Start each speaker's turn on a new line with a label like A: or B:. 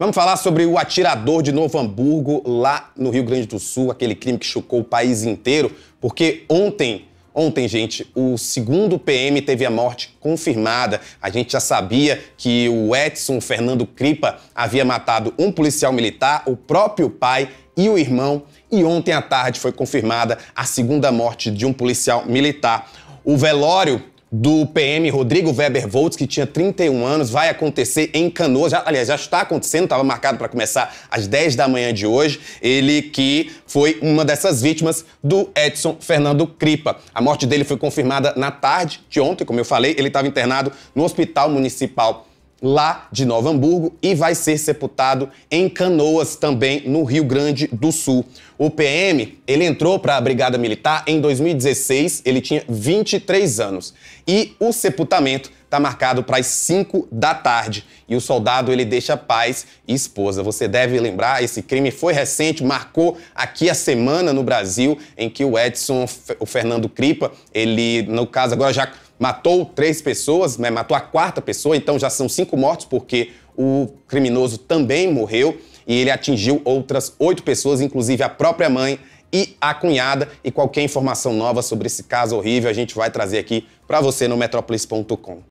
A: Vamos falar sobre o atirador de Novo Hamburgo, lá no Rio Grande do Sul, aquele crime que chocou o país inteiro, porque ontem, ontem, gente, o segundo PM teve a morte confirmada. A gente já sabia que o Edson Fernando Cripa havia matado um policial militar, o próprio pai e o irmão, e ontem à tarde foi confirmada a segunda morte de um policial militar. O velório do PM Rodrigo Weber Voltz, que tinha 31 anos, vai acontecer em Canoas. Já, aliás, já está acontecendo, estava marcado para começar às 10 da manhã de hoje. Ele que foi uma dessas vítimas do Edson Fernando Cripa. A morte dele foi confirmada na tarde de ontem, como eu falei, ele estava internado no Hospital Municipal lá de Nova Hamburgo e vai ser sepultado em Canoas, também no Rio Grande do Sul. O PM, ele entrou para a Brigada Militar em 2016, ele tinha 23 anos. E o sepultamento está marcado para as 5 da tarde. E o soldado, ele deixa paz e esposa. Você deve lembrar, esse crime foi recente, marcou aqui a semana no Brasil em que o Edson, o Fernando Cripa, ele, no caso agora já matou três pessoas, né, matou a quarta pessoa, então já são cinco mortos, porque o criminoso também morreu e ele atingiu outras oito pessoas, inclusive a própria mãe e a cunhada. E qualquer informação nova sobre esse caso horrível a gente vai trazer aqui para você no metropolis.com.